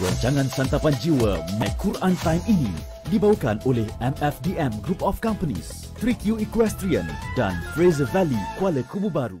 Rancangan Santapan Jiwa Mac Quran Time ini dibawakan oleh MFDM Group of Companies, 3Q Equestrian dan Fraser Valley Kuala Kubu Baru.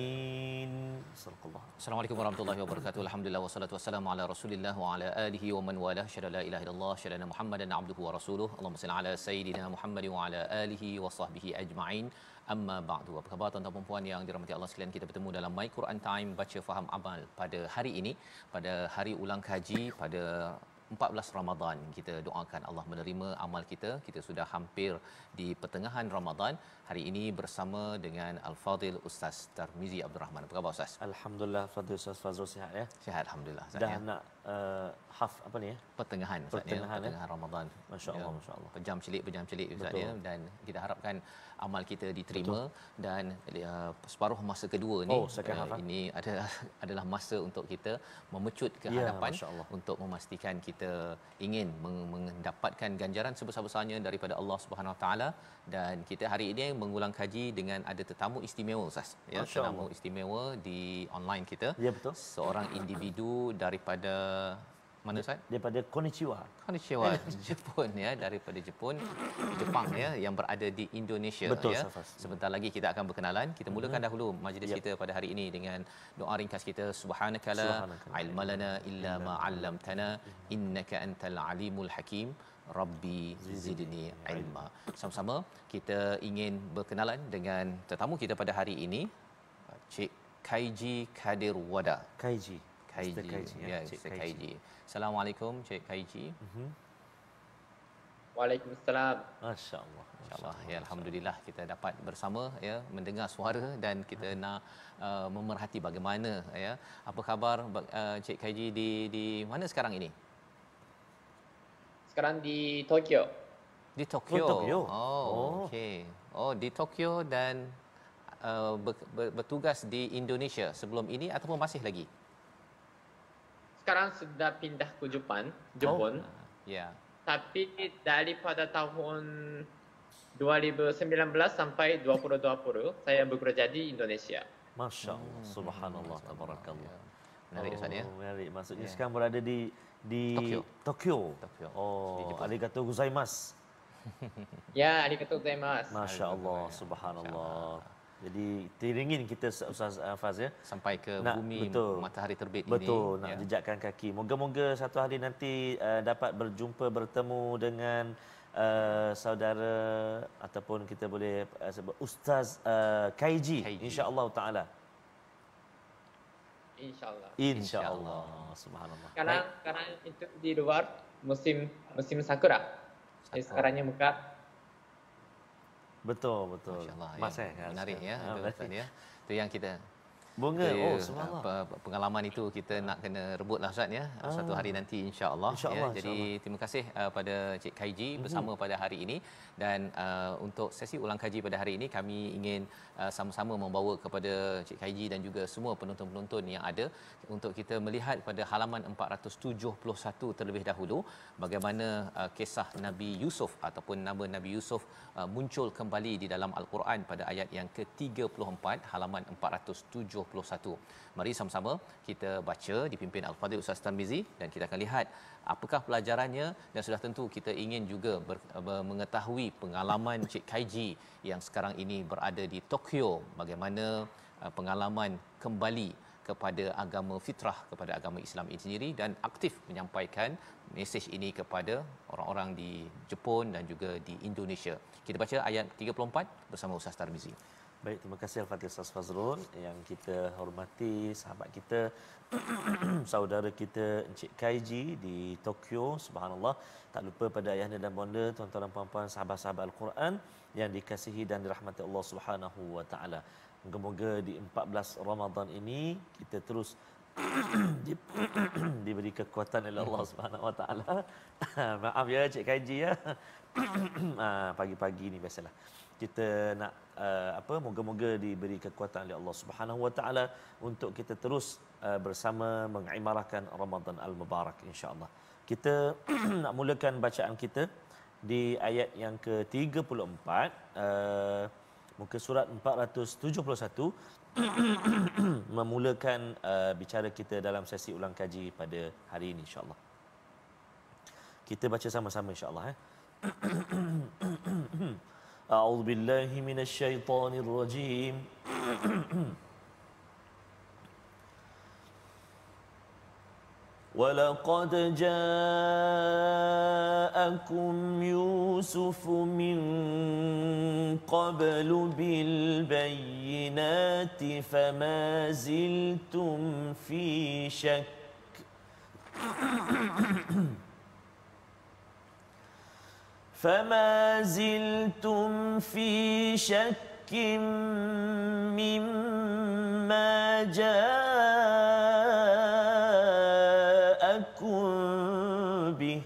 Assalamualaikum warahmatullahi wabarakatuh. Alhamdulillah wassalatu wassalamu ala Rasulillah wa ala alihi wa man walah. Syada la ilaha illallah, syada anna Muhammadan abduhu wa rasuluh. Allahumma salli ala sayidina Muhammad wa ala alihi wa sahbihi ajma'in. Amma ba'du. Apa khabar tuan-tuan dan puan yang dirahmati Allah sekalian? Kita bertemu dalam My Quran Time baca faham amal pada hari ini, pada hari ulang kaji pada 14 Ramadan kita doakan Allah menerima amal kita kita sudah hampir di pertengahan Ramadan hari ini bersama dengan Al-Fadil Ustaz Tarmizi Abdul Rahman apa khabar Ustaz Alhamdulillah Fadil Ustaz Fazrul sihat ya sihat Alhamdulillah Ustaz, dah ya? nak uh, half apa ni ya? Pertengahan Ustaz ya. Pertengahan eh? Ramadan. Masya-Allah ya. masya-Allah. Pejam celik pejam celik Ustaz ya dan kita harapkan amal kita diterima Betul. dan uh, separuh masa kedua ni oh, uh, ini adalah adalah masa untuk kita memecut ke hadapan ya, untuk memastikan kita ingin mendapatkan ganjaran sebesar-besarnya daripada Allah Subhanahu taala dan kita hari ini mengulang kaji dengan ada tetamu istimewa Ustaz ya tetamu istimewa di online kita ya, betul. seorang individu daripada mana Ustaz? Daripada Konnichiwa. Konnichiwa eh. Jepun ya daripada Jepun Jepang ya yang berada di Indonesia Betul, ya. Safas. Sebentar lagi kita akan berkenalan. Kita hmm. mulakan hmm dahulu majlis yep. kita pada hari ini dengan doa ringkas kita subhanakala ilmalana illa ma 'allamtana innaka antal alimul hakim. Rabbi zidni ilma. Sama-sama kita ingin berkenalan dengan tetamu kita pada hari ini Cik Kaiji Kadir Wada. Kaiji. Kaiji. Ya, Cik Kaiji. Assalamualaikum Cik Kaiji. Mm-hmm. Waalaikumsalam. Masya-Allah. Masya-Allah. Ya, alhamdulillah kita dapat bersama ya mendengar suara dan kita mm-hmm. nak uh, memerhati bagaimana ya. Apa khabar uh, Cik Kaiji di di mana sekarang ini? Sekarang di Tokyo. Di oh, Tokyo. Oh, Tokyo. Oh, oh. okey. Oh, di Tokyo dan uh, bertugas di Indonesia sebelum ini ataupun masih lagi? sekarang sudah pindah ke Jepun. Jepun. Oh. Yeah. Tapi daripada tahun 2019 sampai 2020 saya bekerja di Indonesia. Masya Allah, hmm. Subhanallah, Tabarakallah. Menarik Ustaz ya. Oh, menarik. Maksudnya yeah. sekarang berada di di Tokyo. Tokyo. Tokyo. Oh, arigatou gozaimasu. ya, arigatou gozaimasu. Masya Allah, Subhanallah. Jadi teringin kita Ustaz Hafaz eh, ya sampai ke nak, bumi betul, matahari terbit betul, ini. Betul nak ya. jejakkan kaki. Moga-moga satu hari nanti uh, dapat berjumpa bertemu dengan uh, saudara ataupun kita boleh uh, sebut Ustaz uh, Kaiji, insya-Allah taala. Insya-Allah. Insya-Allah. Subhanallah. Karena karena di luar musim musim sakura. sekarangnya Mekah Betul, betul. Masya Allah. Masih, ya. Menarik ya. Ah, Itu, ya. Itu yang kita bunga oh semalam pengalaman itu kita nak kena rebutlah Ustaz ya ah. satu hari nanti insyaallah insya ya insya jadi Allah. terima kasih uh, pada Cik Kaiji mm-hmm. bersama pada hari ini dan uh, untuk sesi ulang kaji pada hari ini kami ingin uh, sama-sama membawa kepada Cik Kaiji dan juga semua penonton-penonton yang ada untuk kita melihat pada halaman 471 terlebih dahulu bagaimana uh, kisah Nabi Yusuf ataupun nama Nabi Yusuf uh, muncul kembali di dalam al-Quran pada ayat yang ke-34 halaman 471 51. Mari sama-sama kita baca dipimpin Al-Fadhil Ustaz Tanmizi dan kita akan lihat apakah pelajarannya dan sudah tentu kita ingin juga ber, ber, eh, mengetahui pengalaman Cik Kaiji yang sekarang ini berada di Tokyo bagaimana eh, pengalaman kembali kepada agama fitrah kepada agama Islam ini sendiri dan aktif menyampaikan mesej ini kepada orang-orang di Jepun dan juga di Indonesia. Kita baca ayat 34 bersama Ustaz Tarmizi. Baik, terima kasih Al-Fatih Ustaz Fazrul yang kita hormati sahabat kita, saudara kita Encik Kaiji di Tokyo, subhanallah. Tak lupa pada ayahnya dan bonda, tuan-tuan dan puan-puan, sahabat-sahabat Al-Quran yang dikasihi dan dirahmati Allah subhanahu wa ta'ala. Moga-moga di 14 Ramadan ini kita terus diberi kekuatan oleh Allah subhanahu wa ta'ala. Maaf ya Encik Kaiji ya. Ah, pagi-pagi ini biasalah. Kita nak Eh, apa moga-moga diberi kekuatan oleh Allah Subhanahu wa taala untuk kita terus uh, bersama mengimarahkan Ramadan al-Mubarak insya-Allah. Kita nak mulakan bacaan kita di ayat yang ke-34 uh, eh, muka surat 471 memulakan uh, bicara kita dalam sesi ulang kaji pada hari ini insya-Allah. Kita baca sama-sama insya-Allah eh. Hmm. أعوذ بالله من الشيطان الرجيم ولقد جاءكم يوسف من قبل بالبينات فما زلتم في شك فما زلتم في شك مما جاءكم به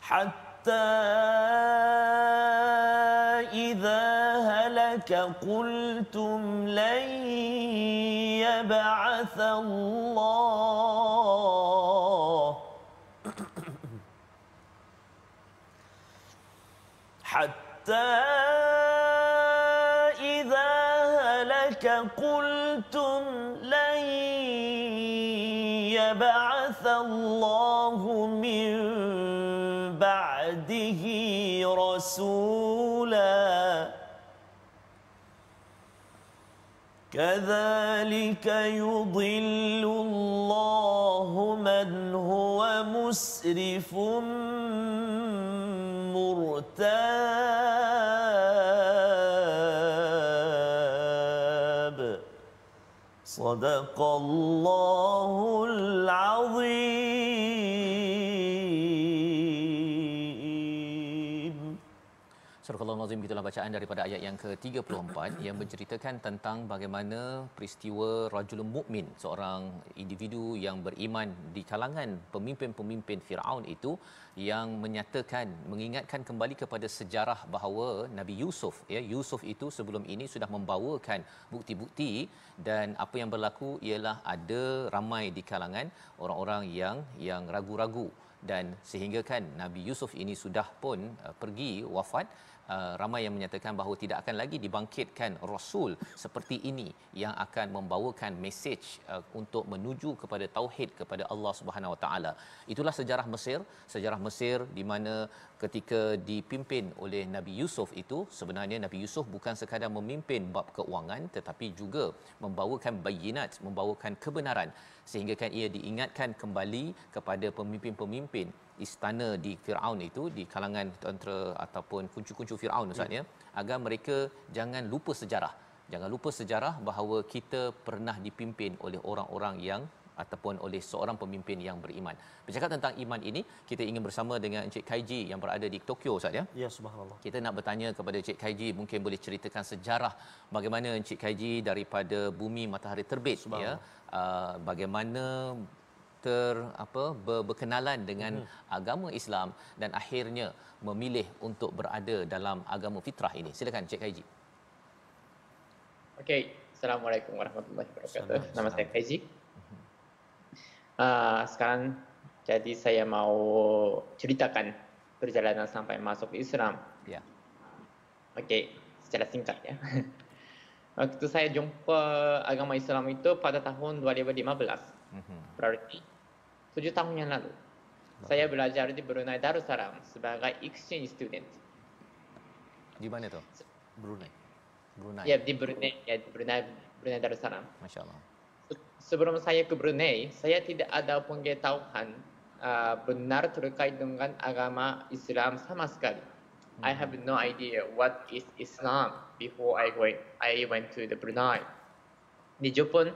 حتى إذا هلك قلتم لن يبعث الله حتى إذا هلك قلتم لن يبعث الله من بعده رسولا كذلك يضل الله من هو مسرف مرتاب صدق الله العظيم bacaan daripada ayat yang ke-34 yang menceritakan tentang bagaimana peristiwa rajul mukmin seorang individu yang beriman di kalangan pemimpin-pemimpin Firaun itu yang menyatakan mengingatkan kembali kepada sejarah bahawa Nabi Yusuf ya Yusuf itu sebelum ini sudah membawakan bukti-bukti dan apa yang berlaku ialah ada ramai di kalangan orang-orang yang yang ragu-ragu dan sehingga kan Nabi Yusuf ini sudah pun uh, pergi wafat uh, ramai yang menyatakan bahawa tidak akan lagi dibangkitkan rasul seperti ini yang akan membawakan mesej uh, untuk menuju kepada tauhid kepada Allah Subhanahu Wa Taala itulah sejarah Mesir sejarah Mesir di mana ketika dipimpin oleh Nabi Yusuf itu sebenarnya Nabi Yusuf bukan sekadar memimpin bab keuangan tetapi juga membawakan bayinat membawakan kebenaran sehingga kan ia diingatkan kembali kepada pemimpin-pemimpin istana di Firaun itu di kalangan tentera ataupun kuncu-kuncu Firaun ustaz hmm. ya agar mereka jangan lupa sejarah jangan lupa sejarah bahawa kita pernah dipimpin oleh orang-orang yang ataupun oleh seorang pemimpin yang beriman. Bercakap tentang iman ini, kita ingin bersama dengan Encik Kaiji yang berada di Tokyo Ustaz ya. Ya, subhanallah. Kita nak bertanya kepada Encik Kaiji, mungkin boleh ceritakan sejarah bagaimana Encik Kaiji daripada bumi matahari terbit ya. Uh, bagaimana ter apa berkenalan dengan hmm. agama Islam dan akhirnya memilih untuk berada dalam agama fitrah ini. Silakan Cik Kaiji. Okey, Assalamualaikum warahmatullahi wabarakatuh. Nama saya Kaiji. Uh, mhm. ah, sekarang jadi saya mau ceritakan perjalanan sampai masuk Islam. Ya. Yeah. Okey, secara singkat ya. Waktu saya jumpa agama Islam itu pada tahun 2015. Mhm. berarti tujuh tahun yang lalu saya belajar di Brunei Darussalam sebagai exchange student. Di mana tu? Brunei. Brunei. Ya di Brunei, ya di Brunei, Brunei Darussalam. Masya Allah. Sebelum saya ke Brunei, saya tidak ada pengetahuan uh, benar terkait dengan agama Islam sama sekali. Hmm. I mhm. have no idea what is Islam before I went I went to the Brunei. Di Jepun,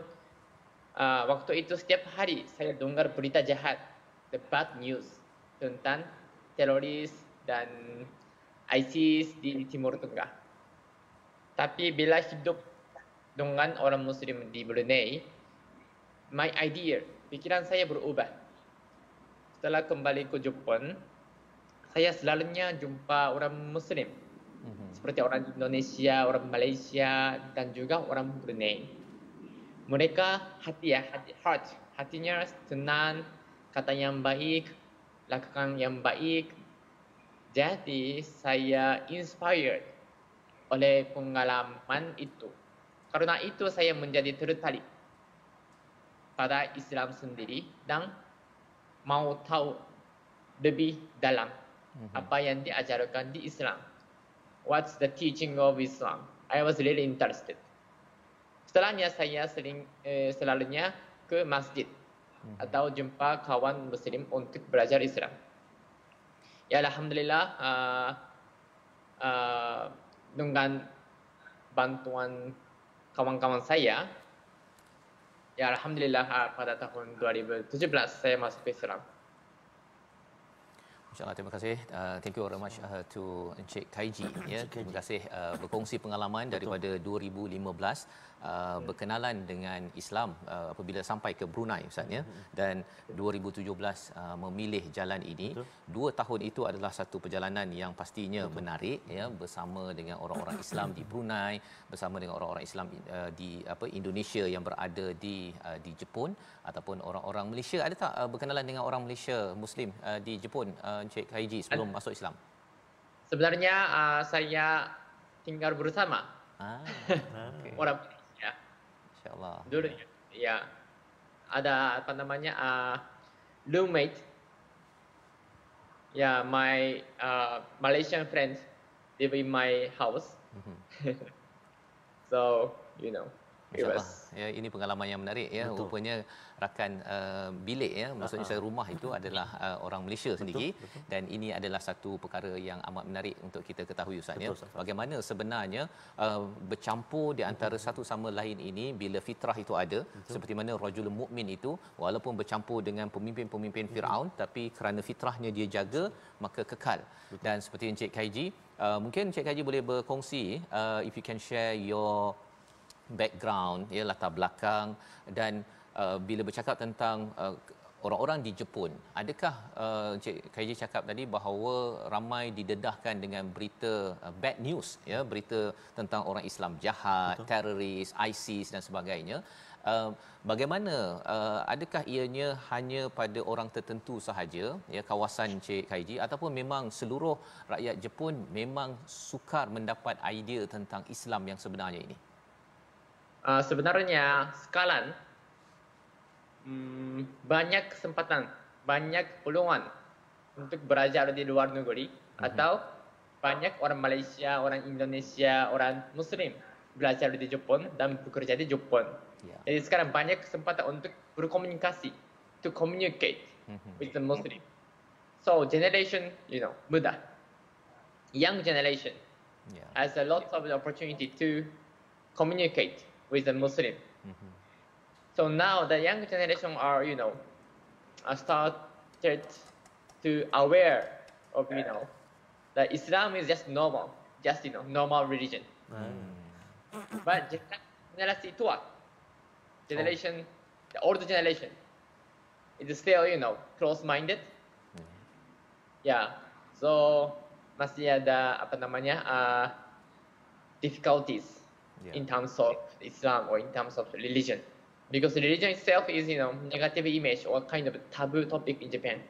uh, waktu itu setiap hari saya dengar berita jahat, the bad news tentang teroris dan ISIS di Timur Tengah. Tapi bila hidup dengan orang Muslim di Brunei, my idea, pikiran saya berubah. Setelah kembali ke Jepun, saya selalunya jumpa orang Muslim. Mhm. Seperti orang Indonesia, orang Malaysia dan juga orang Brunei. Mm-hmm mereka hati ya hati heart hatinya senang kata yang baik lakukan yang baik jadi saya inspired oleh pengalaman itu karena itu saya menjadi tertarik pada Islam sendiri dan mau tahu lebih dalam mm-hmm. apa yang diajarkan di Islam what's the teaching of Islam I was really interested Setelahnya saya sering eh, selalunya ke masjid hmm. atau jumpa kawan Muslim untuk belajar Islam. Ya Alhamdulillah uh, uh, dengan bantuan kawan-kawan saya, ya Alhamdulillah ah, pada tahun 2017 saya masuk Islam. InsyaAllah, terima kasih. Uh, thank you very much uh, to Encik Kaiji. ya. Terima kasih uh, berkongsi pengalaman daripada 2015 Uh, berkenalan dengan Islam uh, apabila sampai ke Brunei misalnya mm-hmm. dan 2017 uh, memilih jalan ini Betul. dua tahun itu adalah satu perjalanan yang pastinya Betul. menarik ya bersama dengan orang-orang Islam di Brunei bersama dengan orang-orang Islam uh, di apa Indonesia yang berada di uh, di Jepun ataupun orang-orang Malaysia ada tak uh, berkenalan dengan orang Malaysia Muslim uh, di Jepun uh, Encik Kaiji sebelum An- masuk Islam? Sebenarnya uh, saya tinggal bersama. Ah, okay. Orang Malaysia. InsyaAllah. Dulu ya. ya. Ada apa namanya, uh, roommate. Ya, my uh, Malaysian friends live in my house. Mm-hmm. so, you know. Eh, InsyaAllah. Ya, ini pengalaman yang menarik ya. Betul. Rupanya rakan uh, bilik ya, maksudnya saya rumah itu adalah uh, orang Malaysia sendiri betul, dan ini adalah satu perkara yang amat menarik untuk kita ketahui Ustaz ya. Bagaimana sebenarnya uh, bercampur di antara betul. satu sama lain ini bila fitrah itu ada, betul. seperti mana rajul mukmin itu walaupun bercampur dengan pemimpin-pemimpin Firaun betul. tapi kerana fitrahnya dia jaga maka kekal. Betul. Dan seperti Encik Kaiji, uh, mungkin Encik Kaji boleh berkongsi uh, if you can share your background ya latar belakang dan uh, bila bercakap tentang uh, orang-orang di Jepun adakah uh, Cik cakap tadi bahawa ramai didedahkan dengan berita uh, bad news ya berita tentang orang Islam jahat Betul. teroris ISIS dan sebagainya uh, bagaimana uh, adakah ianya hanya pada orang tertentu sahaja ya kawasan Cik KJ ataupun memang seluruh rakyat Jepun memang sukar mendapat idea tentang Islam yang sebenarnya ini uh, sebenarnya sekarang hmm, banyak kesempatan, banyak peluang untuk belajar di luar negeri mm-hmm. atau banyak orang Malaysia, orang Indonesia, orang Muslim belajar di Jepun dan bekerja di Jepun. Yeah. Jadi sekarang banyak kesempatan untuk berkomunikasi, to communicate mm-hmm. with the Muslim. So generation, you know, muda, young generation yeah. has a lot of opportunity to communicate with the Muslim. Mm-hmm. So now the young generation are, you know, started to aware of, you know, that Islam is just normal, just, you know, normal religion. Mm. But generation two, generation, oh. the older generation, is still, you know, close-minded. Mm. Yeah. So masih ada apa namanya uh, difficulties yeah. in terms of Islam or in terms of religion, because religion itself is you know negative image or kind of taboo topic in Japan.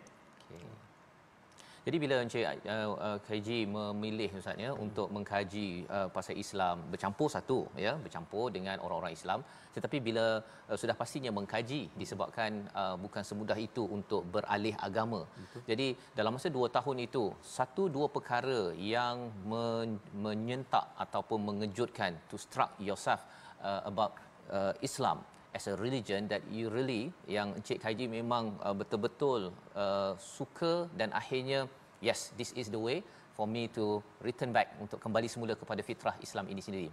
Jadi bila Encik uh, eh, uh, eh, KJ memilih misalnya, hmm. untuk mengkaji uh, pasal Islam bercampur satu ya bercampur dengan orang-orang Islam tetapi bila uh, sudah pastinya mengkaji disebabkan uh, bukan semudah itu untuk beralih agama. Betul. Jadi dalam masa dua tahun itu satu dua perkara yang men- menyentak ataupun mengejutkan to struck yourself uh, about uh, Islam as a religion that you really yang Encik Kaiji memang uh, betul-betul uh, suka dan akhirnya yes this is the way for me to return back untuk kembali semula kepada fitrah Islam ini sendiri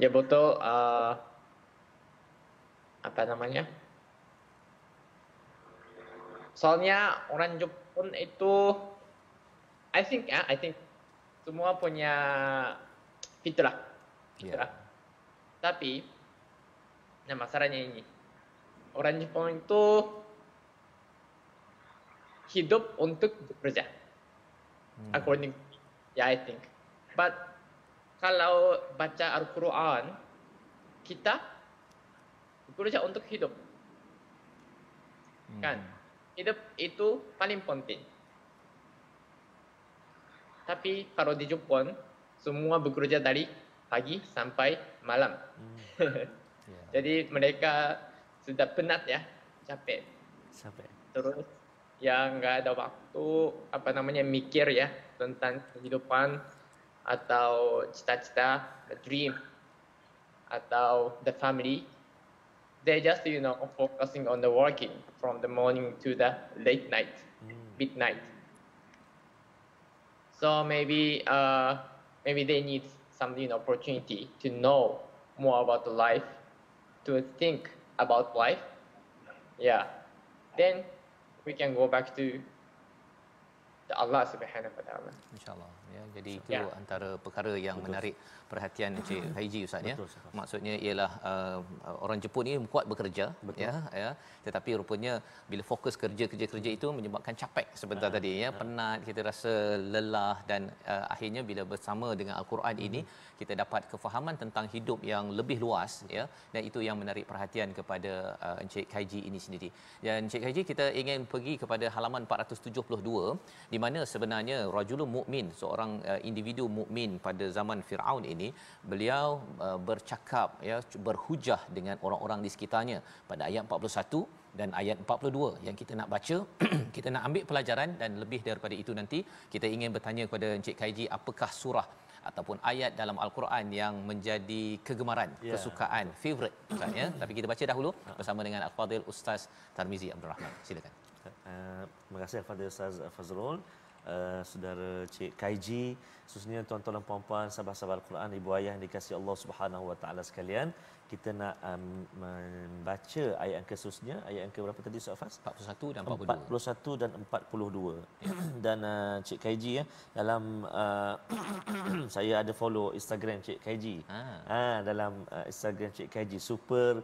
ya betul uh, apa namanya soalnya orang Jepun itu I think ya uh, I think semua punya fitrah ya. fitrah yeah. tapi nah masalahnya ini Orang Jepun itu hidup untuk bekerja. Hmm. According yeah I think. But kalau baca Al-Quran kita bekerja untuk hidup. Hmm. Kan? Hidup itu paling penting. Tapi kalau di Jepun semua bekerja dari pagi sampai malam. Hmm. Yeah. Jadi mereka sudah penat ya, capek. Capek. Terus ya nggak ada waktu apa namanya mikir ya tentang kehidupan atau cita-cita, the dream atau the family. They just you know focusing on the working from the morning to the late night, mm. midnight. So maybe uh, maybe they need some you know, opportunity to know more about the life, to think about life yeah then we can go back to the Allah subhanahu wa ta'ala inshallah ya jadi itu ya. antara perkara yang Betul. menarik perhatian Encik Haiji Ustaz ya maksudnya ialah uh, orang Jepun ini kuat bekerja ya ya tetapi rupanya bila fokus kerja-kerja kerja itu menyebabkan capek sebentar nah, tadi ya ah. penat kita rasa lelah dan uh, akhirnya bila bersama dengan al-Quran hmm. ini kita dapat kefahaman tentang hidup yang lebih luas ya dan itu yang menarik perhatian kepada uh, Encik Haiji ini sendiri dan Encik Haiji kita ingin pergi kepada halaman 472 di mana sebenarnya rajulul mukmin seorang seorang uh, individu mukmin pada zaman Firaun ini beliau uh, bercakap ya berhujah dengan orang-orang di sekitarnya pada ayat 41 dan ayat 42 yang kita nak baca kita nak ambil pelajaran dan lebih daripada itu nanti kita ingin bertanya kepada Encik Kaiji apakah surah ataupun ayat dalam al-Quran yang menjadi kegemaran yeah. kesukaan favorite katanya? tapi kita baca dahulu bersama dengan al-Fadil Ustaz Tarmizi Abdul Rahman silakan Uh, terima kasih kepada Ustaz Fazrul. Eh, saudara Cik Kaiji, khususnya tuan-tuan dan puan-puan sahabat-sahabat Al-Quran, ibu ayah yang dikasihi Allah Subhanahu Wa Taala sekalian, kita nak um, membaca ayat yang khususnya, ayat yang ke berapa tadi Ustaz Fas? 41 dan 42. 41 dan 42. dan uh, Cik Kaiji ya, dalam uh, saya ada follow Instagram Cik Kaiji. Ha. ha dalam uh, Instagram Cik Kaiji super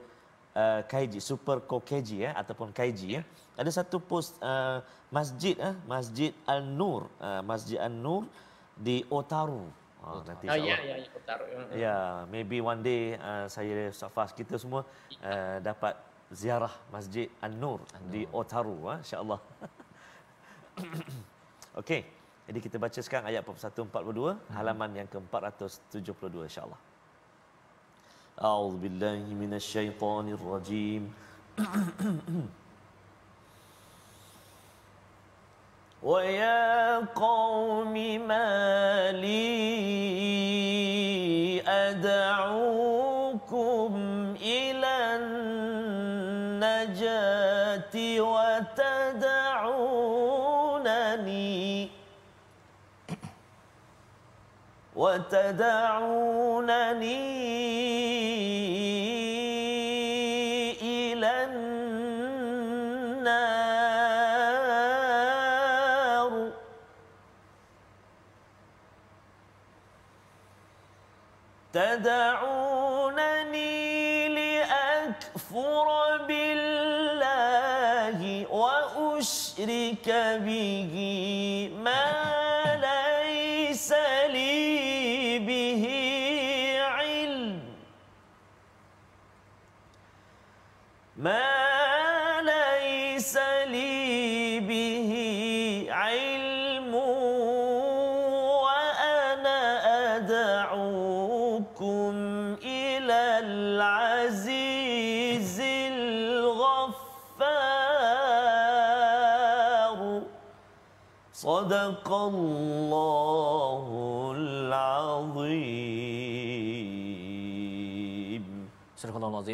Uh, kaiji Super Kokeji ya eh, ataupun Kaiji ya. Ada satu post uh, masjid eh, uh, Masjid Al nur uh, Masjid Al nur di Otaru. Oh, nanti oh, ya, ya, ya, Otaru. Ya. ya, maybe one day uh, saya Safas kita semua uh, dapat ziarah Masjid Al nur an di Otaru uh, insya-Allah. Okay, Jadi kita baca sekarang ayat 142 hmm. halaman yang ke-472 insya-Allah. أعوذ بالله من الشيطان الرجيم ويا قوم ما لي أدعوكم إلى النجاة وتدعونني وتدعونني بك به الله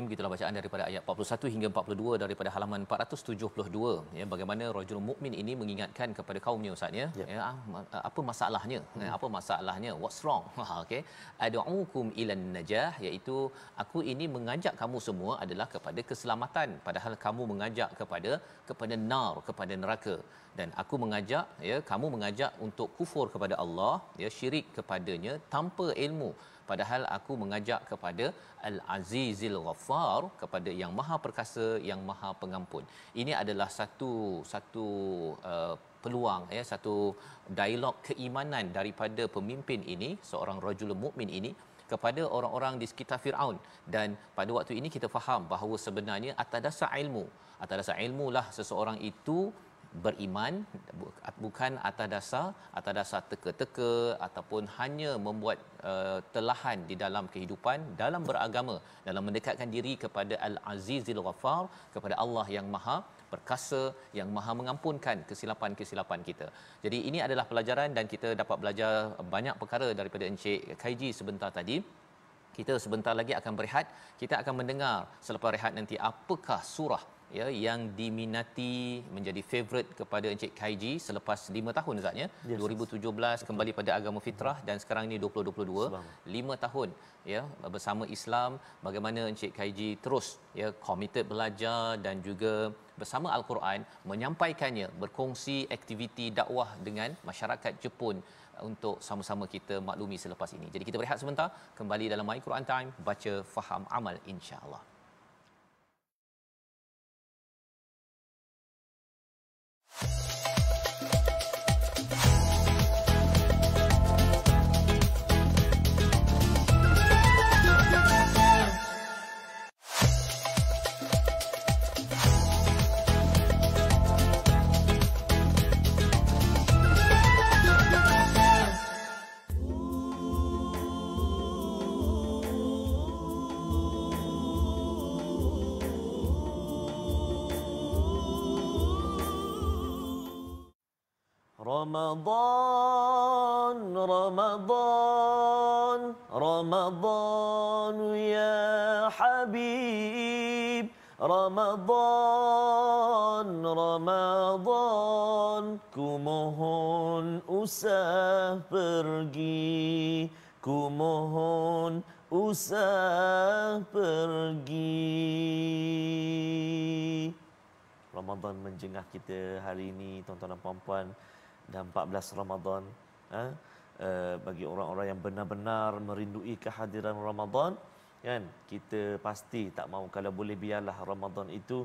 begitulah bacaan daripada ayat 41 hingga 42 daripada halaman 472 ya bagaimana rajul mukmin ini mengingatkan kepada kaumnya ustaz ya, ya. ya ah, ah, apa masalahnya ya, hmm. apa masalahnya what's wrong ah, okey ad'ukum ilan najah iaitu aku ini mengajak kamu semua adalah kepada keselamatan padahal kamu mengajak kepada kepada nar kepada neraka dan aku mengajak ya kamu mengajak untuk kufur kepada Allah ya syirik kepadanya tanpa ilmu padahal aku mengajak kepada al-azizil ghaffar kepada yang maha perkasa yang maha pengampun ini adalah satu satu uh, peluang ya satu dialog keimanan daripada pemimpin ini seorang rajul mukmin ini kepada orang-orang di sekitar Firaun dan pada waktu ini kita faham bahawa sebenarnya atas dasar ilmu atas dasar ilmulah seseorang itu beriman bukan atas dasar atas dasar teka-teka ataupun hanya membuat uh, telahan di dalam kehidupan dalam beragama dalam mendekatkan diri kepada al-azizil ghafar kepada Allah yang maha perkasa yang maha mengampunkan kesilapan-kesilapan kita. Jadi ini adalah pelajaran dan kita dapat belajar banyak perkara daripada Encik Kaiji sebentar tadi. Kita sebentar lagi akan berehat. Kita akan mendengar selepas rehat nanti apakah surah ya yang diminati menjadi favorite kepada Encik Kaiji selepas 5 tahun zatnya yes, 2017 kembali pada agama fitrah dan sekarang ini 2022 5 tahun ya bersama Islam bagaimana Encik Kaiji terus ya committed belajar dan juga bersama al-Quran menyampaikannya berkongsi aktiviti dakwah dengan masyarakat Jepun untuk sama-sama kita maklumi selepas ini. Jadi kita berehat sebentar kembali dalam Al Quran Time baca faham amal insya-Allah. رمضان رمضان رمضان يا حبيب رمضان رمضان كمهن أسافرجي كمهن أسافرجي Ramadan menjengah kita hari ini, tuan-tuan dan puan-puan dan 14 Ramadan ha? uh, bagi orang-orang yang benar-benar merindui kehadiran Ramadan kan kita pasti tak mau kalau boleh biarlah Ramadan itu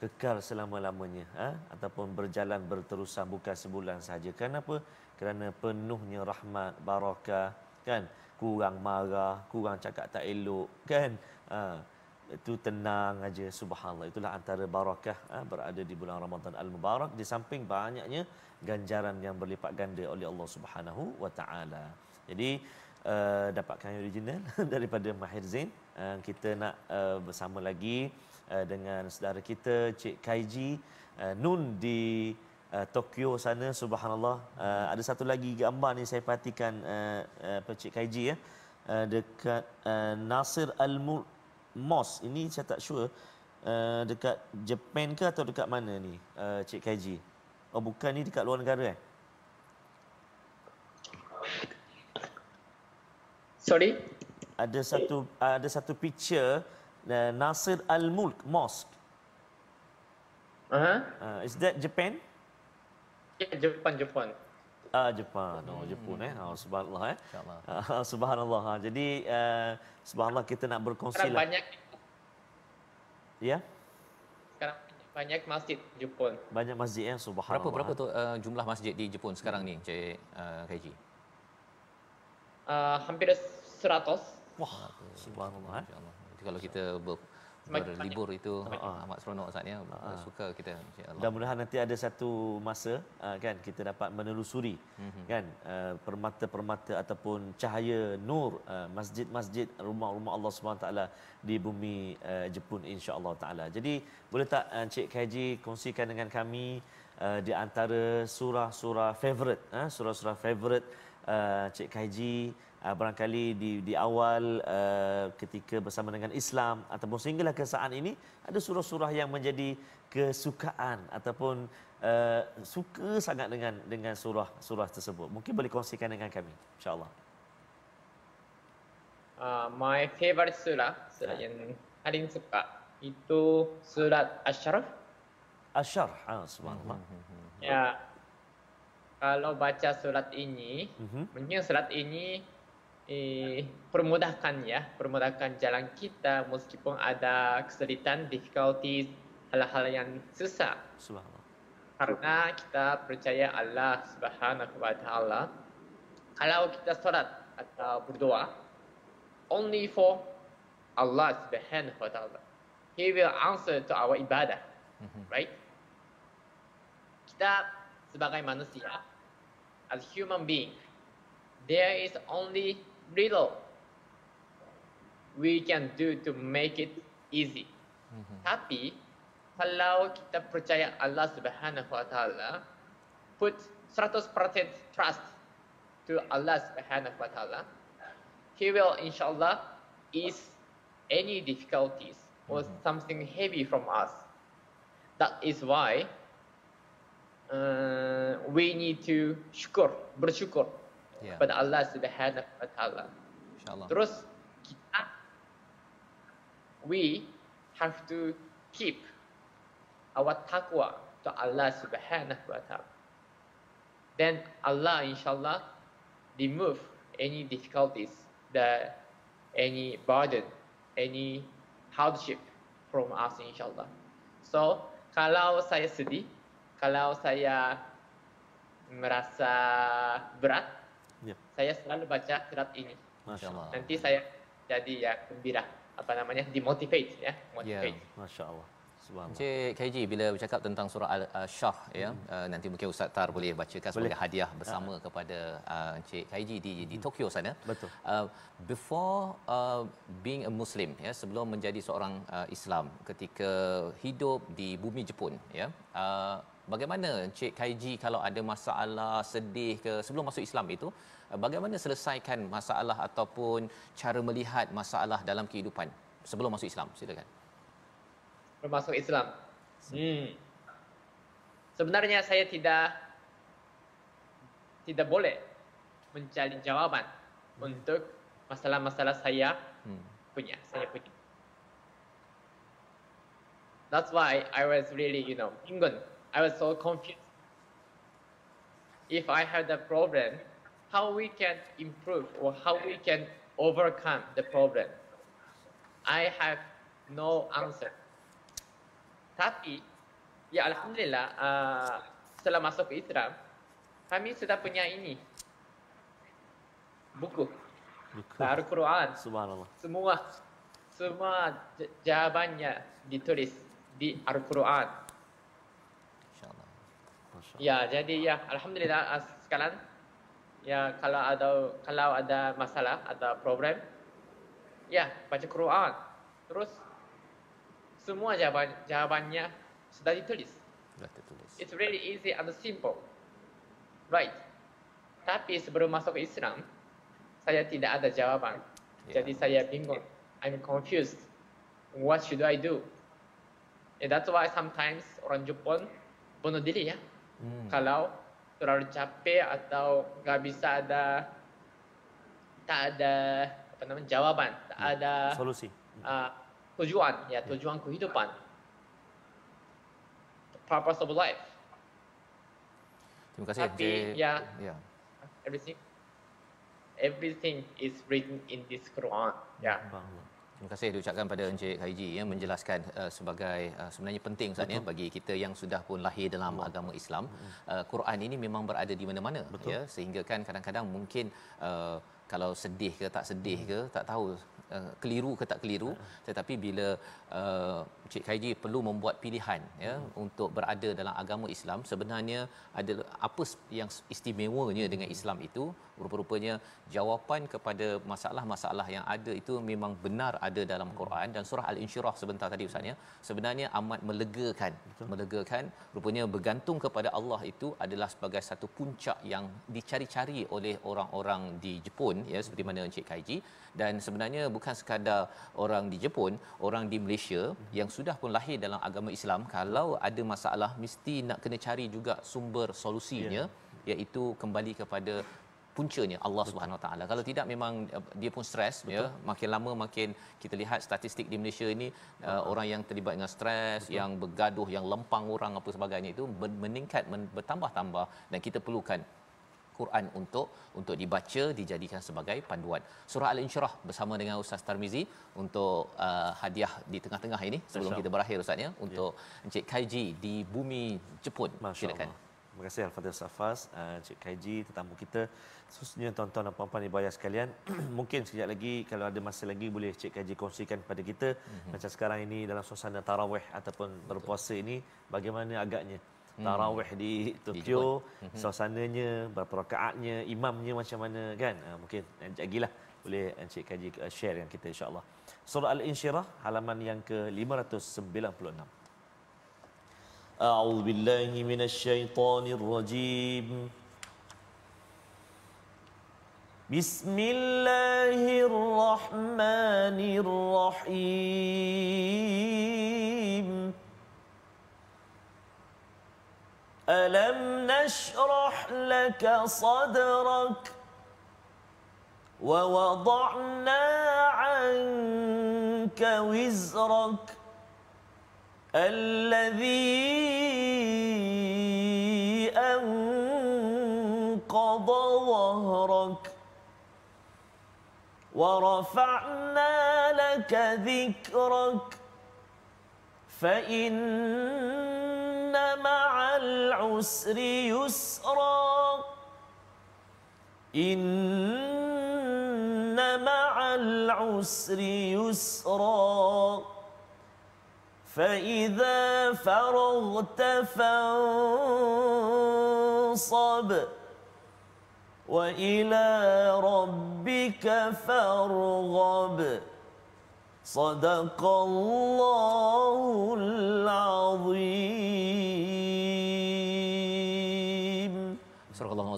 kekal selama-lamanya ha? ataupun berjalan berterusan bukan sebulan saja kenapa kerana penuhnya rahmat barakah kan kurang marah kurang cakap tak elok kan ha? itu tenang aja subhanallah itulah antara barakah ha, berada di bulan Ramadan Al Mubarak di samping banyaknya ganjaran yang berlipat ganda oleh Allah Subhanahu wa taala. Jadi uh, dapatkan original daripada Mahir Zain. Uh, kita nak uh, bersama lagi uh, dengan saudara kita Cik Kaiji uh, Nun di uh, Tokyo sana subhanallah. Uh, ada satu lagi gambar ni saya perhatikan uh, uh, Cik Kaiji ya uh, dekat uh, Nasir Al Mur mos ini saya tak sure uh, dekat Japan ke atau dekat mana ni uh, Cik Kaiji oh bukan ni dekat luar negara eh sorry ada satu uh, ada satu picture uh, Nasir Al Mulk Mosque uh-huh. uh, is that Japan Yeah, Japan, Japan. Uh, Jepun. Oh, Jepun eh. Oh, subhanallah eh. Uh, subhanallah. Ha. Jadi uh, subhanallah kita nak berkongsi lah. Banyak. Ya. Yeah? Sekarang banyak masjid Jepun. Banyak masjid eh subhanallah. Berapa berapa tu uh, jumlah masjid di Jepun sekarang hmm. ni, Cik uh, eh, KG? Uh, hampir 100. Wah, subhanallah. Eh. Jadi, kalau kita ber, pada libur itu uh, ah, amat ah. seronok saatnya uh, ah. suka kita dan mudah-mudahan nanti ada satu masa uh, kan kita dapat menelusuri mm-hmm. kan uh, permata-permata ataupun cahaya nur uh, masjid-masjid rumah-rumah Allah SWT di bumi uh, Jepun insya-Allah taala. Jadi boleh tak Encik uh, KJ kongsikan dengan kami uh, di antara surah-surah favorite uh, surah-surah favorite uh, Cik KJ uh, barangkali di di awal uh, ketika bersama dengan Islam ataupun sehinggalah ke saat ini ada surah-surah yang menjadi kesukaan ataupun uh, suka sangat dengan dengan surah-surah tersebut. Mungkin boleh kongsikan dengan kami. Insya-Allah. Uh, my favorite surah, surah yang paling suka itu surat Asy-Syaraf. Asy-Syaraf. Ah, subhanallah. Hmm, hmm, hmm, ya. Kalau baca surat ini, mm-hmm. mungkin surat ini eh, permudahkan ya, permudahkan jalan kita meskipun ada kesulitan, difficulties, hal-hal yang susah. Subhanallah. Karena kita percaya Allah Subhanahu wa taala. Kalau kita salat atau berdoa only for Allah Subhanahu wa taala. He will answer to our ibadah. Mm-hmm. Right? Kita sebagai manusia as human being there is only little we can do to make it easy. Mm-hmm. Tapi kalau kita percaya Allah Subhanahu Wa Taala, put 100% trust to Allah Subhanahu Wa Taala, He will insyaAllah ease any difficulties or mm-hmm. something heavy from us. That is why uh, we need to syukur, bersyukur yeah. kepada Allah Subhanahu Wa Taala. Terus kita we have to keep our taqwa to Allah Subhanahu Wa Taala. Then Allah insyaallah remove any difficulties the any burden any hardship from us insyaallah. So kalau saya sedih, kalau saya merasa berat, Ya. Saya selalu baca surat ini. Masya Allah. Nanti saya jadi ya gembira apa namanya dimotivate ya motivate. Ya. Masya Allah. Encik KJ bila bercakap tentang surah Al-Shah uh, ya, hmm. ya uh, nanti mungkin Ustaz Tar boleh bacakan boleh. sebagai hadiah bersama ya. kepada uh, Encik KJ di di hmm. Tokyo sana. Betul. Uh, before uh, being a Muslim ya sebelum menjadi seorang uh, Islam ketika hidup di bumi Jepun ya uh, bagaimana Encik Kaiji kalau ada masalah sedih ke sebelum masuk Islam itu eh, bagaimana selesaikan masalah ataupun cara melihat masalah dalam kehidupan sebelum masuk Islam silakan sebelum masuk Islam hmm. sebenarnya saya tidak tidak boleh mencari jawapan hmm. untuk masalah-masalah saya hmm. punya saya punya That's why I was really, you know, bingung. I was so confused. If I had a problem, how we can improve or how we can overcome the problem? I have no answer. Tapi, ya Alhamdulillah, uh, setelah masuk ke Islam, kami sudah punya ini. Buku. Buku. Al-Quran. Subhanallah. Semua. Semua jawabannya ditulis di Al-Quran. Ya, jadi ya, alhamdulillah sekarang ya kalau ada kalau ada masalah ada problem ya baca Quran terus semua jawaban jawabannya sudah ditulis. Sudah ditulis. It's really easy and simple, right? Tapi sebelum masuk Islam, saya tidak ada jawaban. Yeah. Jadi saya bingung. I'm confused. What should I do? And that's why sometimes orang Jepun bunuh diri ya. Hmm. Kalau terlalu capek atau tak bisa ada tak ada apa namanya jawaban, tak hmm. ada solusi. Uh, tujuan, ya tujuan hmm. kehidupan. The purpose of life. Terima kasih. Tapi ya, yeah, everything everything is written in this Quran. Ya. Yeah. Terima kasih diucapkan pada Encik Khairi ya menjelaskan uh, sebagai uh, sebenarnya penting Ustaz ya bagi kita yang sudah pun lahir dalam Betul. agama Islam. Uh, Quran ini memang berada di mana-mana Betul. ya sehingga kan kadang-kadang mungkin uh, kalau sedih ke tak sedih ke tak tahu uh, keliru ke tak keliru tetapi bila uh, Cik Khairi perlu membuat pilihan ya hmm. untuk berada dalam agama Islam sebenarnya ada apa yang istimewanya dengan Islam itu rupa-rupanya jawapan kepada masalah-masalah yang ada itu memang benar ada dalam hmm. Quran dan surah al-insyirah sebentar tadi ustaz ya sebenarnya amat melegakan Betul. melegakan rupanya bergantung kepada Allah itu adalah sebagai satu puncak yang dicari-cari oleh orang-orang di Jepun ya seperti mana Encik Kaiji dan sebenarnya bukan sekadar orang di Jepun orang di Malaysia hmm. yang sudah pun lahir dalam agama Islam kalau ada masalah mesti nak kena cari juga sumber solusinya yeah iaitu kembali kepada puncanya Allah Subhanahu taala. Kalau tidak memang eh, dia pun stres ya. Makin lama makin kita lihat statistik di Malaysia ini uh, orang yang terlibat dengan stres, Betul. yang bergaduh, yang lempang orang apa sebagainya itu meningkat men- bertambah-tambah dan kita perlukan Quran untuk untuk dibaca dijadikan sebagai panduan. Surah Al-Insyirah bersama dengan Ustaz Tarmizi untuk uh, hadiah di tengah-tengah ini sebelum kita berakhir Ustaz ya, ya. untuk ya. Encik Kaiji di bumi Jepun. Masya Allah. Terima kasih Al-Fadhil Safas, eh, Cik Kaiji, tetamu kita. Khususnya tuan-tuan dan puan-puan di bayar sekalian. Mungkin sekejap lagi kalau ada masa lagi boleh Cik Kaiji kongsikan kepada kita. Mm-hmm. Macam sekarang ini dalam suasana Tarawih ataupun berpuasa ini. Bagaimana agaknya hmm. Tarawih di Tokyo, di mhm. suasananya, berapa rakaatnya, imamnya macam mana kan? Eh, mungkin eh, sekejap lagi lah boleh Cik Kaji share dengan kita insyaAllah. Surah Al-Insyirah halaman yang ke-596. أعوذ بالله من الشيطان الرجيم بسم الله الرحمن الرحيم ألم نشرح لك صدرك ووضعنا عنك وزرك الذي أنقض ظهرك ورفعنا لك ذكرك فإن مع العسر يسرا إن مع العسر يسرا فإذا فرغت فانصب وإلى ربك فارغب صدق الله العظيم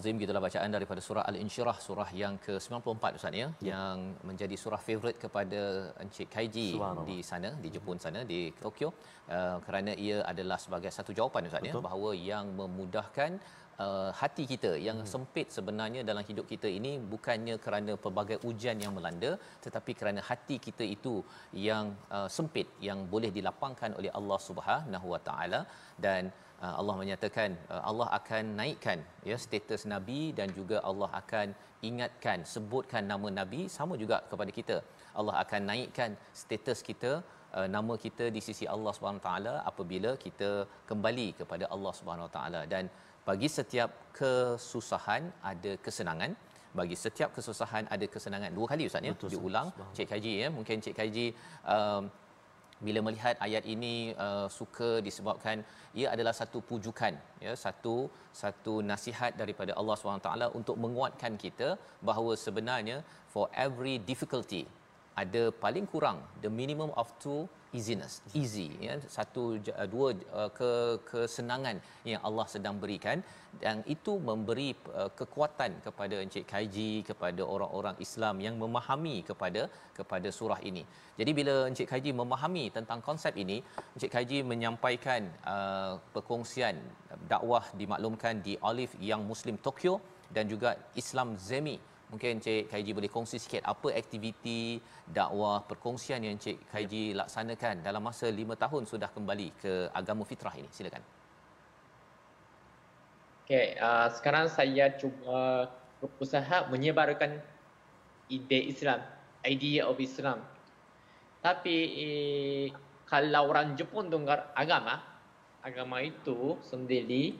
Astagfirullahalazim gitulah bacaan daripada surah Al-Insyirah surah yang ke-94 Ustaz ya, ya. yang menjadi surah favorite kepada Encik Kaiji di sana di Jepun sana di Tokyo uh, kerana ia adalah sebagai satu jawapan Ustaz ya bahawa yang memudahkan Uh, hati kita yang hmm. sempit sebenarnya dalam hidup kita ini bukannya kerana pelbagai ujian yang melanda tetapi kerana hati kita itu yang uh, sempit yang boleh dilapangkan oleh Allah Subhanahu Wa Taala dan Ah, Allah menyatakan ah, Allah akan naikkan ya status nabi dan juga Allah akan ingatkan sebutkan nama nabi sama juga kepada kita Allah akan naikkan status kita ah, nama kita di sisi Allah Subhanahu Wa Taala apabila kita kembali kepada Allah Subhanahu Wa Taala dan bagi setiap kesusahan ada kesenangan bagi setiap kesusahan ada kesenangan dua kali ustaz ya diulang cik kaji ya mungkin cik kaji um, bila melihat ayat ini uh, suka disebabkan ia adalah satu pujukan ya satu satu nasihat daripada Allah SWT untuk menguatkan kita bahawa sebenarnya for every difficulty ada paling kurang the minimum of two easiness easy ya satu uh, dua uh, ke kesenangan yang Allah sedang berikan dan itu memberi uh, kekuatan kepada encik Kaiji kepada orang-orang Islam yang memahami kepada kepada surah ini. Jadi bila encik Kaiji memahami tentang konsep ini, encik Kaiji menyampaikan uh, perkongsian dakwah dimaklumkan di Olive yang Muslim Tokyo dan juga Islam Zemi Mungkin Encik Kaiji boleh kongsi sikit apa aktiviti dakwah perkongsian yang Encik Kaiji ya. laksanakan dalam masa lima tahun sudah kembali ke agama fitrah ini. Silakan. Okay, uh, sekarang saya cuba berusaha menyebarkan ide Islam, idea of Islam. Tapi eh, kalau orang Jepun dengar agama, agama itu sendiri,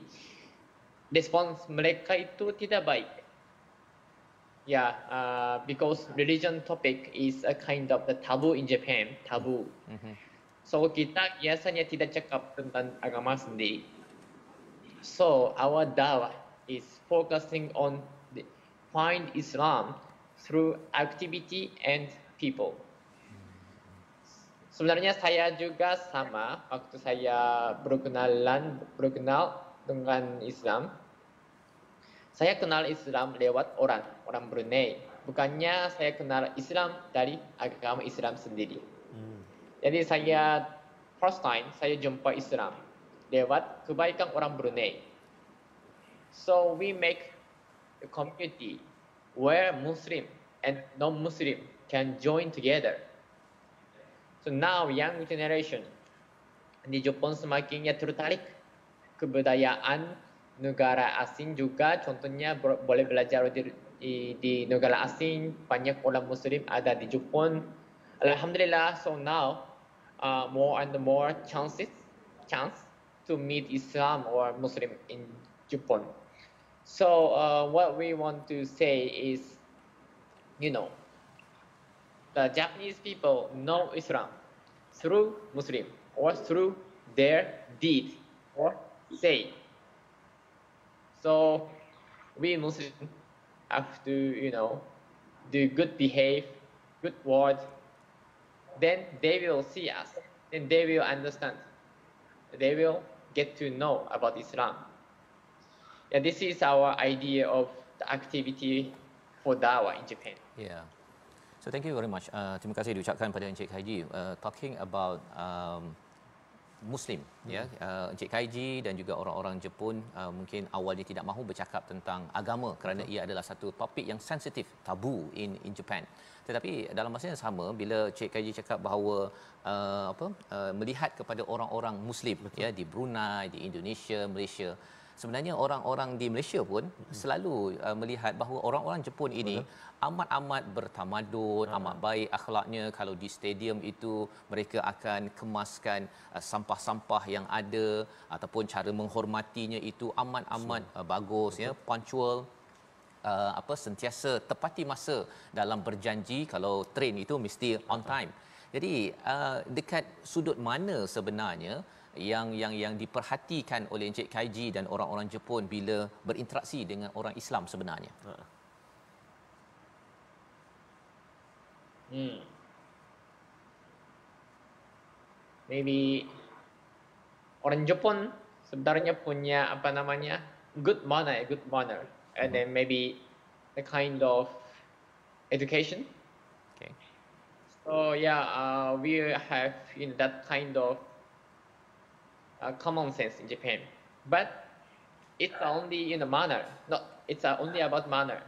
respons mereka itu tidak baik. Yeah, uh, because religion topic is a kind of the taboo in Japan, taboo. Mm-hmm. So kita biasanya tidak cakap tentang agama sendiri. So our dawa is focusing on the find Islam through activity and people. Sebenarnya saya juga sama waktu saya berkenalan berkenal dengan Islam. Saya kenal Islam lewat orang, orang Brunei. Bukannya saya kenal Islam dari agama Islam sendiri. Hmm. Jadi saya first time saya jumpa Islam lewat kebaikan orang Brunei. So we make a community where Muslim and non-Muslim can join together. So now young generation di Jepun semakinnya tertarik kebudayaan negara asing juga contohnya boleh belajar di, di negara asing banyak orang muslim ada di Jepun alhamdulillah so now uh, more and more chances chance to meet islam or muslim in Jepun so uh, what we want to say is you know the japanese people know islam through muslim or through their deed or say So we Muslims have to, you know, do good behave, good word. Then they will see us. Then they will understand. They will get to know about Islam. Yeah, this is our idea of the activity for dawah in Japan. Yeah. So thank you very much. Uh, terima kasih diucapkan pada Encik Haji. Uh, talking about um, Muslim, hmm. ya, Encik uh, Kaiji dan juga orang-orang Jepun uh, mungkin awalnya tidak mahu bercakap tentang agama kerana Betul. ia adalah satu topik yang sensitif, tabu in in Japan. Tetapi dalam masa yang sama, bila Encik Kaiji cakap bahawa uh, apa uh, melihat kepada orang-orang Muslim, ya, di Brunei, di Indonesia, Malaysia sebenarnya orang-orang di Malaysia pun hmm. selalu uh, melihat bahawa orang-orang Jepun ini amat-amat bertamadun, hmm. amat baik akhlaknya kalau di stadium itu mereka akan kemaskan uh, sampah-sampah yang ada ataupun cara menghormatinya itu amat-amat uh, bagus ya punctual Uh, apa sentiasa tepati masa dalam berjanji kalau train itu mesti on time. Jadi uh, dekat sudut mana sebenarnya yang yang yang diperhatikan oleh Encik Kaiji dan orang-orang Jepun bila berinteraksi dengan orang Islam sebenarnya? Ha. Hmm. Maybe orang Jepun sebenarnya punya apa namanya good manner, good manner, and hmm then maybe the kind of education. Okay. So yeah, uh, we have in you know, that kind of uh, common sense in Japan. But it's only in the manner. No, it's uh, only about manner.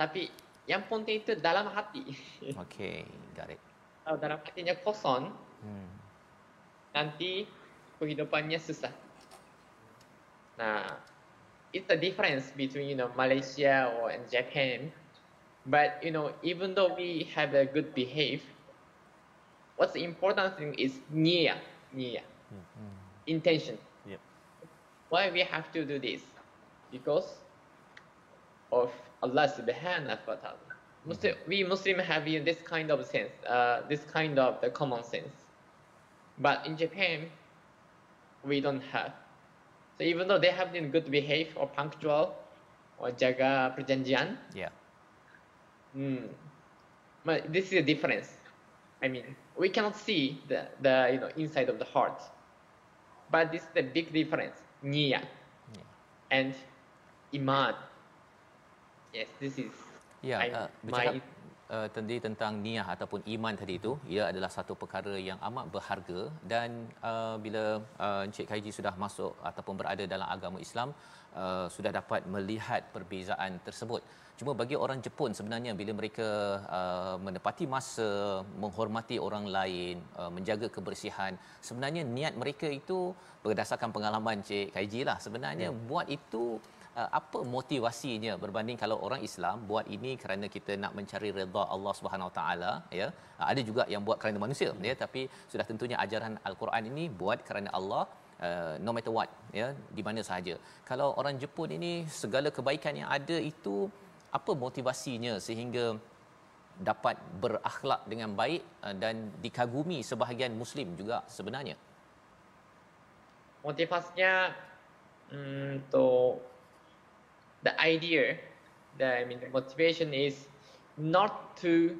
Tapi yang penting itu dalam hati. okay, got it. Kalau dalam hatinya kosong, hmm. nanti kehidupannya susah. Nah, it's a difference between you know Malaysia or in Japan. But you know, even though we have a good behave, what's important thing is niya, niya. Mm -hmm. hmm intention. Yeah. Why we have to do this? Because of Allah subhanahu wa ta'ala. Muslim, mm-hmm. we Muslims have this kind of sense, uh, this kind of the common sense. But in Japan, we don't have. So even though they have been good behave or punctual or jaga perjanjian, yeah. Mm, but this is a difference. I mean, we cannot see the, the you know inside of the heart. But this is the big difference, Nia yeah. and Iman. Yes, this is yeah, I, uh, my uh, eh, tadi tentang niat ataupun iman tadi itu ia adalah satu perkara yang amat berharga dan uh, bila uh, Encik Kaiji sudah masuk ataupun berada dalam agama Islam uh, sudah dapat melihat perbezaan tersebut cuma bagi orang Jepun sebenarnya bila mereka uh, menepati masa menghormati orang lain uh, menjaga kebersihan sebenarnya niat mereka itu berdasarkan pengalaman Encik Kaiji lah sebenarnya ya. buat itu Uh, apa motivasinya berbanding kalau orang Islam buat ini kerana kita nak mencari redha Allah Subhanahu Wa Taala ya uh, ada juga yang buat kerana manusia hmm. ya tapi sudah tentunya ajaran al-Quran ini buat kerana Allah uh, no matter what ya di mana sahaja kalau orang Jepun ini segala kebaikan yang ada itu apa motivasinya sehingga dapat berakhlak dengan baik uh, dan dikagumi sebahagian muslim juga sebenarnya motivasinya hmm, untuk the idea, the, I mean, the motivation is not to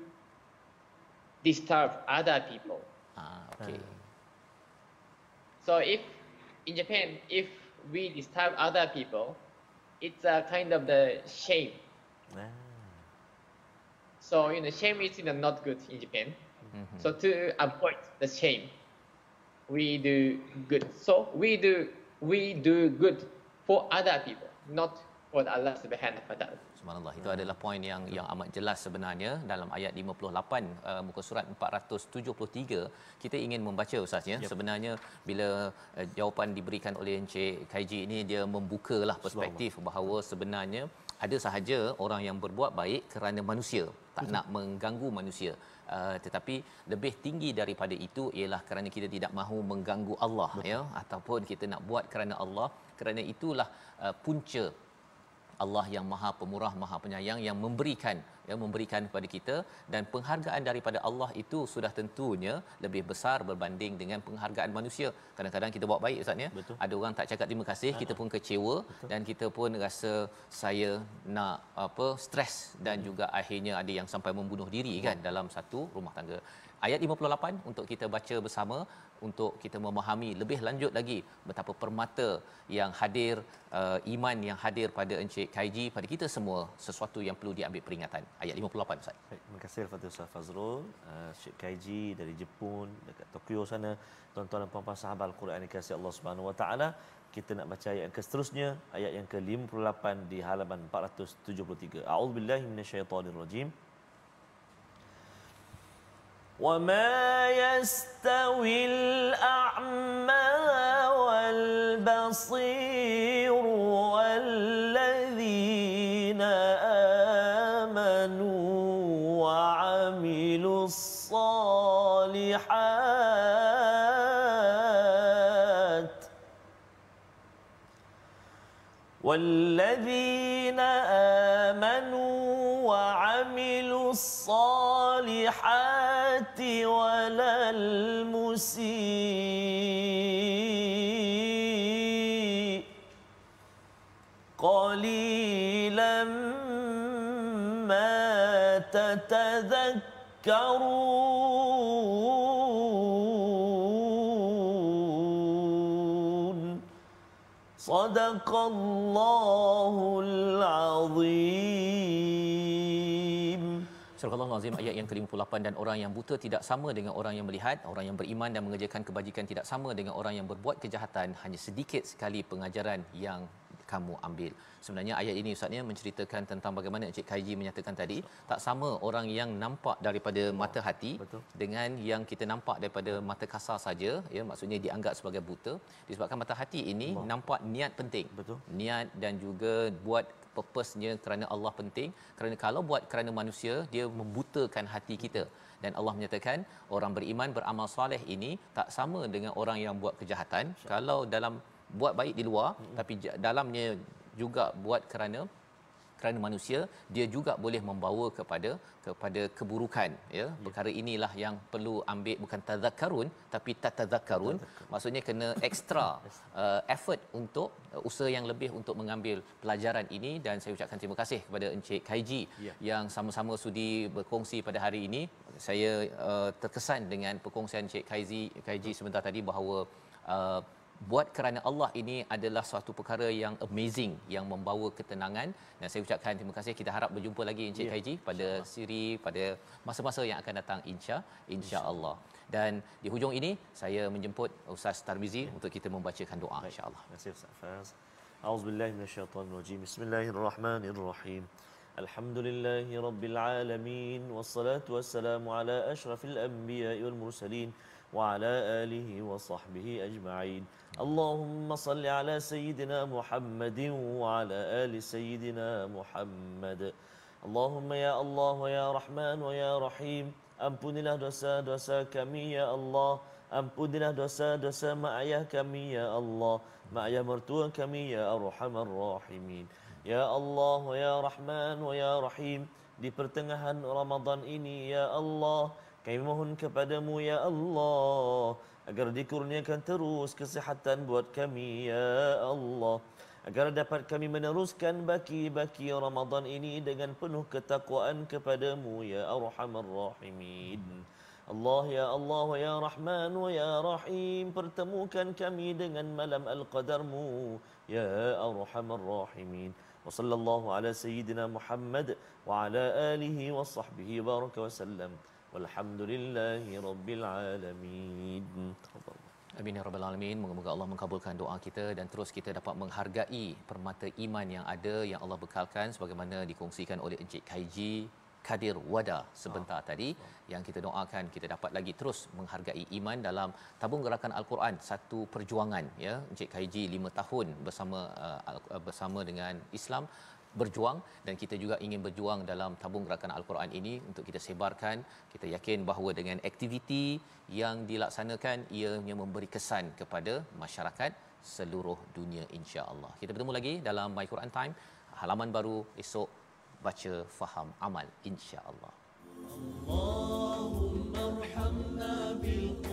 disturb other people. Ah, okay. So if in Japan, if we disturb other people, it's a kind of the shame. Ah. So you know, shame is you know, not good in Japan. Mm-hmm. So to avoid the shame, we do good. So we do we do good for other people, not kuat Allah Subhanahu Wa Taala. Subhanallah. Itu adalah poin yang yang amat jelas sebenarnya dalam ayat 58 uh, muka surat 473 kita ingin membaca ustaz ya. Yep. Sebenarnya bila uh, jawapan diberikan oleh Encik Kaiji ini dia membukalah perspektif bahawa sebenarnya ada sahaja orang yang berbuat baik kerana manusia tak nak mengganggu manusia uh, tetapi lebih tinggi daripada itu ialah kerana kita tidak mahu mengganggu Allah Betul. ya ataupun kita nak buat kerana Allah kerana itulah uh, punca Allah yang Maha Pemurah Maha Penyayang yang memberikan yang memberikan kepada kita dan penghargaan daripada Allah itu sudah tentunya lebih besar berbanding dengan penghargaan manusia. Kadang-kadang kita buat baik Ustaz ya. Ada orang tak cakap terima kasih, kita pun kecewa Betul. dan kita pun rasa saya nak apa stres dan hmm. juga akhirnya ada yang sampai membunuh diri kan dalam satu rumah tangga ayat 58 untuk kita baca bersama untuk kita memahami lebih lanjut lagi betapa permata yang hadir uh, iman yang hadir pada Encik Kaiji pada kita semua sesuatu yang perlu diambil peringatan ayat 58 Ustaz. Baik, terima kasih kepada Ustaz Fazrul, uh, Encik uh, Kaiji dari Jepun dekat Tokyo sana. Tuan-tuan dan puan-puan sahabat Al-Quran dikasihi Allah Subhanahu Wa Taala, kita nak baca ayat yang seterusnya ayat yang ke-58 di halaman 473. A'udzubillahi minasyaitonirrajim. وما يستوي الأعمى والبصير والذين آمنوا وعملوا الصالحات والذين آمنوا وعملوا الصالحات ولا المسيء قليلا ما تتذكرون صدق الله العظيم Surah Allah Azim ayat yang ke-58 dan orang yang buta tidak sama dengan orang yang melihat, orang yang beriman dan mengerjakan kebajikan tidak sama dengan orang yang berbuat kejahatan. Hanya sedikit sekali pengajaran yang kamu ambil. Sebenarnya ayat ini ustaznya menceritakan tentang bagaimana Encik Kaiji menyatakan tadi Betul. tak sama orang yang nampak daripada mata hati Betul. dengan yang kita nampak daripada mata kasar saja ya maksudnya dianggap sebagai buta disebabkan mata hati ini Betul. nampak niat penting. Betul. Niat dan juga buat purpose-nya kerana Allah penting kerana kalau buat kerana manusia dia membutakan hati kita dan Allah menyatakan orang beriman beramal soleh ini tak sama dengan orang yang buat kejahatan kalau dalam buat baik di luar hmm. tapi dalamnya juga buat kerana kerana manusia dia juga boleh membawa kepada kepada keburukan ya perkara inilah yang perlu ambil bukan tazakkarun tapi tatazakkarun maksudnya kena extra uh, effort untuk uh, usaha yang lebih untuk mengambil pelajaran ini dan saya ucapkan terima kasih kepada encik Kaiji ya. yang sama-sama sudi berkongsi pada hari ini saya uh, terkesan dengan perkongsian encik Kaiji Kaiji sebentar tadi bahawa uh, buat kerana Allah ini adalah suatu perkara yang amazing yang membawa ketenangan dan saya ucapkan terima kasih kita harap berjumpa lagi Encik yeah. Haji pada siri pada masa-masa yang akan datang insya insya-Allah dan di hujung ini saya menjemput Ustaz Tarmizi yeah. untuk kita membacakan doa insya-Allah terima kasih Ustaz Faz auzubillahi minasyaitanirrajim bismillahirrahmanirrahim alhamdulillahirabbilalamin wassalatu wassalamu ala asyrafil anbiya'i wal mursalin وعلى اله وصحبه اجمعين اللهم صل على سيدنا محمد وعلى ال سيدنا محمد اللهم يا الله ويا رحمن ويا رحيم امبني له دوسا دوسا كمي يا الله امبني له دوسا دوسا ما كمي يا الله ما يا كمي يا ارحم الراحمين يا الله ويا رحمن ويا رحيم di pertengahan Ramadan ini ya Allah kami mohon kepadamu ya Allah agar dikurniakan terus kesihatan buat kami ya Allah agar dapat kami meneruskan baki-baki Ramadan ini dengan penuh ketakwaan kepadamu ya Arhamar Rahimin Allah ya Allah ya Rahman ya Rahim pertemukan kami dengan malam al-qadarmu ya Arhamar Rahimin وصلى الله على سيدنا محمد وعلى اله وصحبه بارك وسلم Walhamdulillahi Rabbil Alamin. Amin ya rabbal alamin. Moga-moga Allah mengkabulkan doa kita dan terus kita dapat menghargai permata iman yang ada yang Allah bekalkan sebagaimana dikongsikan oleh Encik Kaiji Kadir Wada sebentar ah. tadi yang kita doakan kita dapat lagi terus menghargai iman dalam tabung gerakan Al-Quran satu perjuangan ya Encik Kaiji lima tahun bersama uh, bersama dengan Islam berjuang dan kita juga ingin berjuang dalam tabung gerakan Al-Quran ini untuk kita sebarkan. Kita yakin bahawa dengan aktiviti yang dilaksanakan ia memberi kesan kepada masyarakat seluruh dunia insya-Allah. Kita bertemu lagi dalam My Quran Time halaman baru esok baca faham amal insya-Allah. Allahumma bil